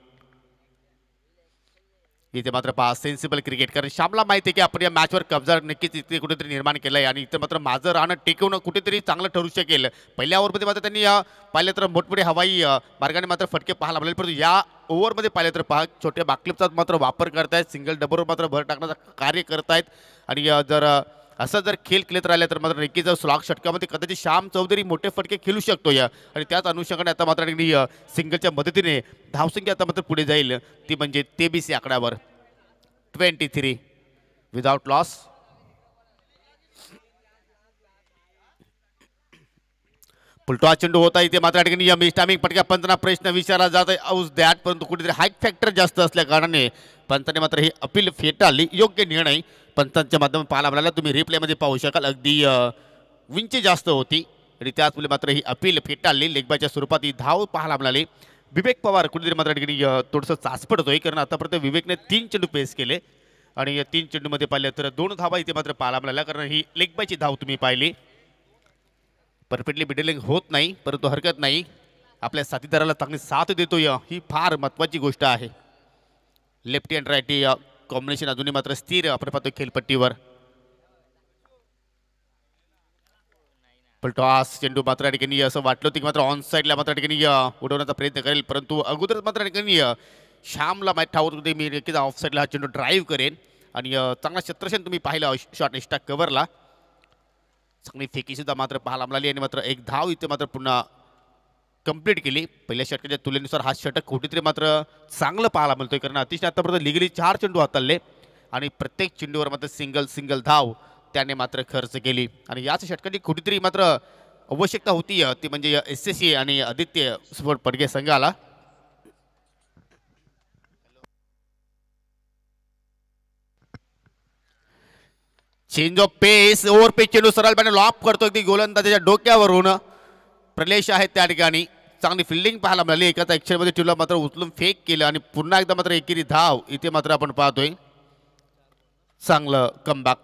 इथे मात्र पहा सेन्सिबल क्रिकेट कारण श्यामला माहिती आहे की आपण या मॅचवर कब्जा नक्कीच इथे कुठेतरी निर्माण केलं आहे आणि इथे मात्र माझं राहणं टेकवणं कुठेतरी चांगलं ठरू शकेल पहिल्या ओव्हरमध्ये मात्र त्यांनी या पाहिलं तर मोठमोठे हवाई मार्गाने मात्र फटके पाहायला लागले परंतु या ओव्हरमध्ये पाहिलं तर पहा छोट्या बाकलिपचा मात्र वापर करतायत सिंगल डबलवर मात्र भर टाकण्याचं कार्य करतायत आणि जर असं जर खेळ खेळत राहिला तर मात्र नक्कीच स्लॉक षटकामध्ये कदाचित श्याम चौधरी मोठे फटके खेळू शकतो या आणि त्याच अनुषंगाने आता मात्र सिंगलच्या मदतीने धावसंख्या आता मात्र पुढे जाईल ती म्हणजे तेबीसी आकड्यावर twenty three without loss full toss चेंडू होता इथे मात्र ठिकाणी या मिस्टामिंग पटक्या पंतना प्रश्न विचारला जात आहे औस दॅट परंतु कुठेतरी हाईट फॅक्टर जास्त असल्या कारणाने पंतने मात्र ही अपील फेटाळली योग्य निर्णय पंचांच्या माध्यमात पाहायला मिळाला तुम्ही रिप्लेमध्ये पाहू शकाल अगदी विंची जास्त होती आणि त्याचमुळे मात्र ही अपील फेटाळली लेखबाच्या स्वरूपात ही धाव पाहायला मिळाली विवेक पवार कुठेतरी मात्र ठिकाणी थोडंसं चाचपट कारण आतापर्यंत विवेकने तीन चेंडू पेस केले आणि या तीन चेंडूमध्ये पाहिलं तर दोन धावा इथे मात्र पाहायला मिळाल्या कारण ही लेगबायची धाव तुम्ही पाहिली परफेक्टली बिडलिंग होत नाही परंतु हरकत नाही आपल्या साथीदाराला चांगली साथ देतो ही फार महत्त्वाची गोष्ट आहे लेफ्ट अँड राईटी कॉम्बिनेशन अजूनही मात्र स्थिर आपण पाहतो खेळपट्टीवर पण टॉस चेंडू मात्र या ठिकाणी असं वाटलं होतं की मात्र ऑन साईडला मात्र ठिकाणी उडवण्याचा प्रयत्न करेल परंतु अगोदरच मात्र ठिकाणी श्यामला माहीत ठाऊत होते मी नक्कीच ऑफ साईडला हा चेंडू ड्राईव्ह करेन आणि चांगला क्षेत्रक्षण तुम्ही पाहिला शॉर्ट एक्स्ट्रा कव्हरला चांगली फेकीसुद्धा मात्र पाहायला मिळाली आणि मात्र एक धाव इथे मात्र पुन्हा कंप्लीट केली पहिल्या षटकाच्या तुलनेनुसार हा षटक कुठेतरी मात्र चांगलं पाहायला मिळतोय कारण अतिशय आतापर्यंत लिगली चार चेंडू हाताळले आणि प्रत्येक चेंडूवर मात्र सिंगल सिंगल धाव त्याने मात्र खर्च केली आणि याच षटकाची कुठेतरी मात्र आवश्यकता होती ती म्हणजे एस एस सी आणि आदित्य स्पोर्ट पडगे संघाला change of pace over pace चेंडू सरळ पॅने लॉप करतो अगदी गोलंदाजाच्या डोक्यावरून प्रलेश आहेत त्या ठिकाणी चांगली फिल्डिंग पाहायला मिळाली एकाचा एकशेमध्ये टिवला मात्र उचलून फेक केलं आणि पुन्हा एकदा मात्र एकेरी धाव इथे मात्र आपण पाहतोय चांगलं कमबॅक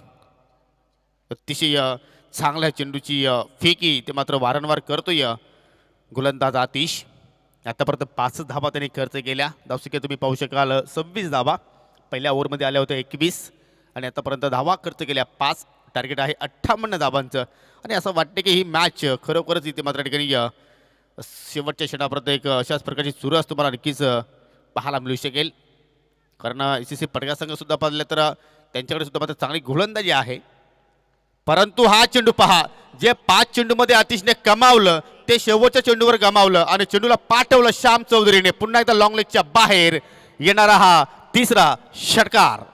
अतिशय चांगल्या चेंडूची फेकी ते मात्र वारंवार करतोय गोलंदाज आतिश आतापर्यंत पाचच धाबा त्यांनी खर्च केल्या धावसंख्या तुम्ही पाहू शकाल सव्वीस धाबा पहिल्या ओव्हरमध्ये आल्या होत्या एकवीस आणि आतापर्यंत धावा खर्च केल्या पाच टार्गेट आहे अठ्ठावन्न धाबांचं आणि असं वाटते की ही मॅच खरोखरच इथे मात्र ठिकाणी शेवटच्या क्षणापर्यंत एक अशाच प्रकारची चुरस तुम्हाला नक्कीच पाहायला मिळू शकेल कारण ए सी सी सुद्धा पाहिलं तर त्यांच्याकडे सुद्धा मात्र चांगली गोलंदाजी आहे परंतु हा चेंडू पहा जे पाच चेंडूमध्ये आतिशने कमावलं ते शेवटच्या चेंडूवर गमावलं आणि चेंडूला पाठवलं श्याम चौधरीने पुन्हा एकदा लॉंग लेगच्या बाहेर येणारा हा तिसरा षटकार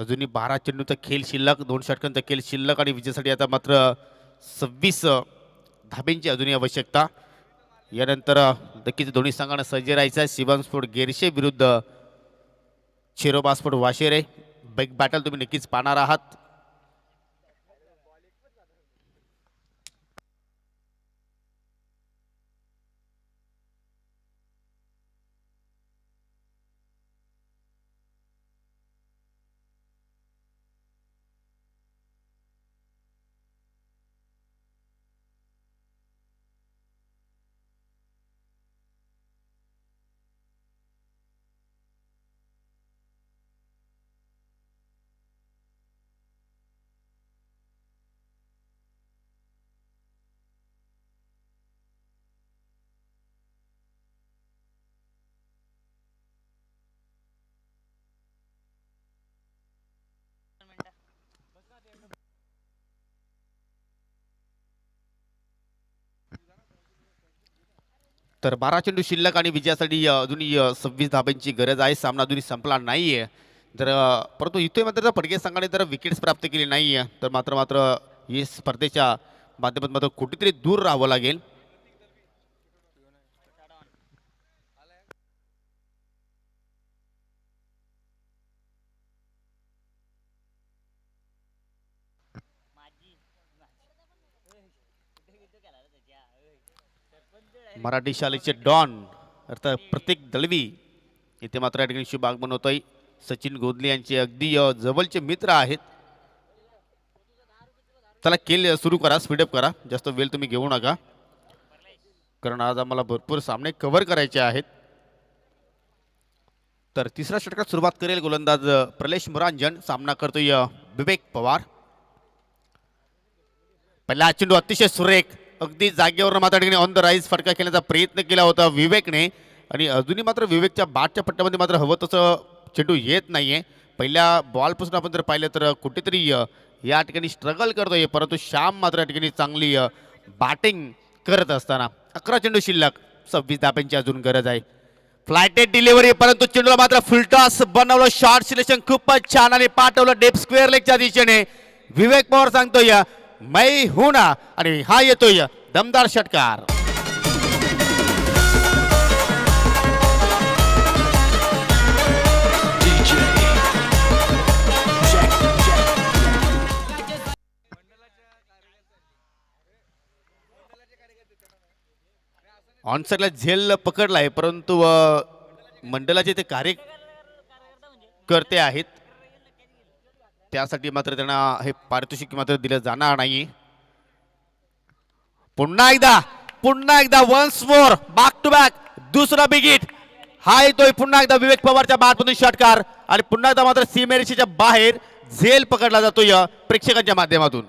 अजूनही बारा चेंडूचा खेळ शिल्लक दोन षटकांचा खेळ शिल्लक आणि विजयासाठी आता मात्र सव्वीस धाबेंची अजूनही आवश्यकता यानंतर नक्कीच दोन्ही संघांना सज्ज राहायचं आहे शिवांग स्फोट गेरशे विरुद्ध शिरोबा स्फोट वाशेरे बैक बॅटल तुम्ही नक्कीच पाहणार आहात तर बारा चेंडू शिल्लक आणि विजयासाठी अजूनही सव्वीस धाब्यांची गरज आहे सामना अजूनही संपला नाही आहे तर परंतु इथे मात्र जर फडके संघाने जर विकेट्स प्राप्त केली नाही आहे तर मात्र मात्र या स्पर्धेच्या माध्यमात मात्र कुठेतरी दूर राहावं लागेल मराठी शालेचे डॉन अर्थात प्रतीक दळवी इथे मात्र या ठिकाणी शुभ आगमन होतोय सचिन गोदले यांचे अगदी जवळचे मित्र आहेत त्याला केल सुरू करा स्पीडअप करा जास्त वेळ तुम्ही घेऊ नका कारण आज आम्हाला भरपूर सामने कव्हर करायचे आहेत तर तिसऱ्या षटकात सुरुवात करेल गोलंदाज प्रलेश मुरांजन सामना करतोय विवेक पवार पहिला चेंडू अतिशय सुरेख अगदी जागेवर मात्र ठिकाणी ऑन द राईज फटका खेळण्याचा प्रयत्न केला होता विवेकने आणि अजूनही मात्र विवेकच्या बाटच्या पट्ट्यामध्ये मात्र हवं तसं चेंडू येत नाही आहे पहिल्या बॉलपासून आपण जर पाहिलं तर कुठेतरी या ठिकाणी स्ट्रगल करतो परंतु श्याम मात्र या ठिकाणी चांगली बॅटिंग करत असताना अकरा चेंडू शिल्लक सव्वीस धाब्यांची अजून गरज आहे फ्लायटेड डिलिव्हरी परंतु चेंडूला मात्र फुलटॉस बनवलं शॉर्ट सिलेक्शन खूपच छान आणि पाठवलं डेप स्क्वेअर लेगच्या दिशेने विवेक पवार सांगतो या मै हुना आणि हा येतोय दमदार षटकार ऑनसरला झेल पकडलाय परंतु मंडळाचे ते कार्य करते आहेत त्यासाठी मात्र त्यांना हे पारितोषिक मात्र दिलं जाणार नाही पुन्हा एकदा पुन्हा एकदा once more back to back दुसरा बिगिट हा येतोय पुन्हा एकदा विवेक पवारच्या बाटमधून षटकार आणि पुन्हा एकदा मात्र सीमेरेषेच्या बाहेर झेल पकडला जातोय प्रेक्षकांच्या माध्यमातून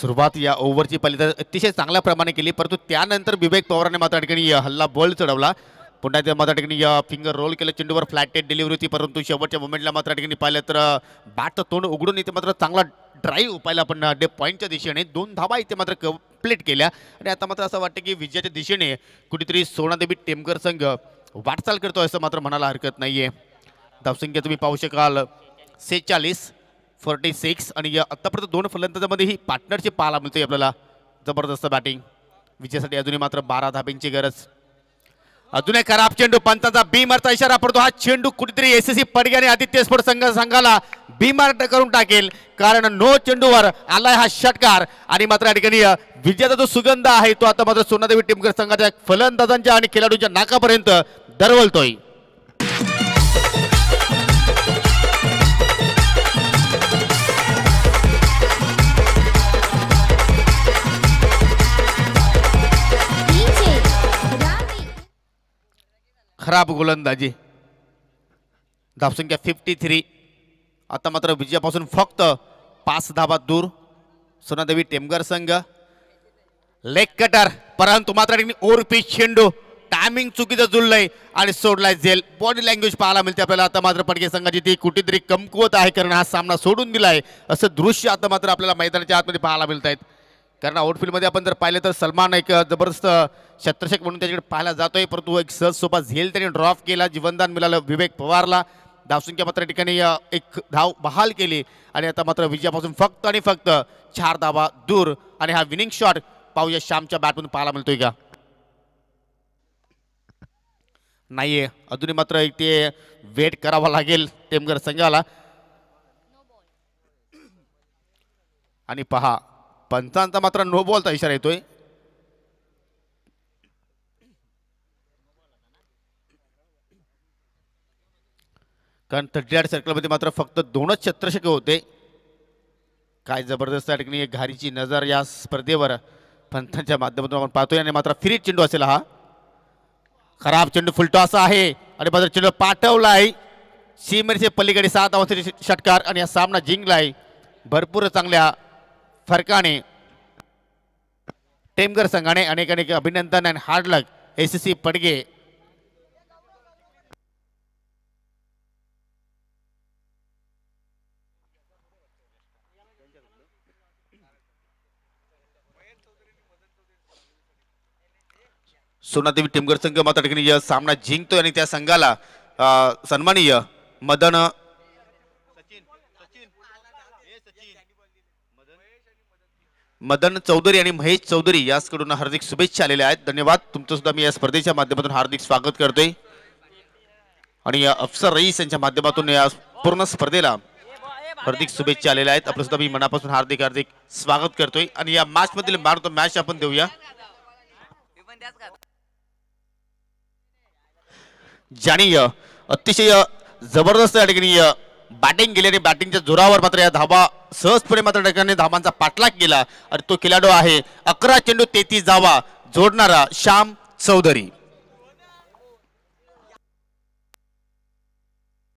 सुरुवात या ओव्हरची पाहिली तर अतिशय चांगल्या प्रमाणे केली परंतु त्यानंतर विवेक पवारने मात्र ठिकाणी हल्ला बॉल चढवला पुन्हा त्या मात्र ठिकाणी फिंगर रोल केलं चेंडूवर फ्लॅटेड डिलिव्हरी होती परंतु शेवटच्या मुमेंटला मात्र ठिकाणी पाहिलं तर बॅटचं तोंड उघडून इथे मात्र चांगला ड्राईव्ह पाहिला पण डे पॉईंटच्या दिशेने दोन धाबा इथे मात्र कम्प्लीट केल्या आणि आता मात्र असं वाटतं की विजयाच्या दिशेने कुठेतरी सोनादेवी टेमकर संघ वाटचाल करतो असं मात्र म्हणायला हरकत नाही आहे धावसंख्या तुम्ही पाहू शकाल सेहेचाळीस फोर्टी सिक्स आणि या आत्तापर्यंत दोन फलंदाजामध्ये ही पार्टनरशिप पाहायला मिळते आपल्याला जबरदस्त बॅटिंग विजयासाठी अजूनही मात्र बारा धाबींची गरज अजून एक खराब चेंडू पंताचा बी मारता इशारा पडतो हा चेंडू कुठेतरी सी पडग्याने आदित्य स्पोर्ट संघ संघाला बी मार्ट करून टाकेल कारण नो चेंडूवर आलाय हा षटकार आणि मात्र या ठिकाणी विजयाचा जो सुगंध आहे तो आता मात्र सोनादेवी टीमकर संघाच्या फलंदाजांच्या आणि खेळाडूंच्या नाकापर्यंत दरवळतोय खराब गोलंदाजी धावसंख्या फिफ्टी थ्री आता मात्र विजयापासून फक्त पाच धाबा दूर सोनादेवी टेमगर संघ लेग कटर परंतु मात्र ओरपी चेंडू टायमिंग चुकीचं जुळलंय आणि सोडलाय झेल बॉडी लँग्वेज पाहायला मिळते आपल्याला आता मात्र पडके संघाची ती कुठेतरी कमकुवत आहे कारण हा सामना सोडून दिलाय असं दृश्य आता मात्र आपल्याला मैदानाच्या आतमध्ये पाहायला मिळत आहेत कारण मध्ये आपण जर पाहिलं तर सलमान एक जबरदस्त छत्रशेक म्हणून त्याच्याकडे पाहायला जातोय परंतु एक सहज सोपा झेल त्याने ड्रॉप केला जीवनदान मिळालं विवेक पवारला धावसंख्या मात्र ठिकाणी एक धाव बहाल केली आणि आता मात्र विजयापासून फक्त आणि फक्त चार धावा दूर आणि हा विनिंग शॉट पाहूया श्यामच्या बॅटमधून पाहायला मिळतोय का नाहीये अजूनही मात्र एक ते वेट करावा लागेल टेमगर संघाला आणि पहा पंचांचा मात्र नो बॉलचा इशारा येतोय कारण थर्टी आठ सर्कलमध्ये मात्र फक्त दोनच क्षेत्रशके होते काय जबरदस्त या ठिकाणी घारीची नजर या स्पर्धेवर पंथांच्या माध्यमातून आपण पाहतोय आणि मात्र फिरीत चेंडू असेल हा खराब चेंडू फुलटो असा आहे आणि मात्र चेंडू पाठवला आहे सीमेरचे पलीकडे सात अवस्थेचे षटकार आणि हा सामना जिंकला आहे भरपूर चांगल्या फरकाने टेमकर संघाने अनेक अनेक अभिनंदन आणि hard luck S C Padge Sonadevi Temgar संघ मात्र सामना जिंकतोय आणि त्या संघाला सन्मानीय मदन मदन चौधरी आणि महेश चौधरी याचकडून हार्दिक शुभेच्छा आलेल्या आहेत धन्यवाद तुमचं सुद्धा मी या स्पर्धेच्या माध्यमातून हार्दिक स्वागत करतोय आणि या अफसर रईस यांच्या माध्यमातून या पूर्ण स्पर्धेला हार्दिक शुभेच्छा आलेल्या आहेत आपलं सुद्धा मी मनापासून हार्दिक हार्दिक स्वागत करतोय आणि या मॅच मधील मारतो मॅच आपण देऊया ज्याने अतिशय जबरदस्त या ठिकाणी बॅटिंग केली आणि बॅटिंगच्या जोरावर मात्र या धाबा सहजपणे मात्र ठिकाणी धाबांचा पाठलाग केला आणि तो खेळाडू आहे अकरा चेंडू तेहतीस धावा जोडणारा श्याम चौधरी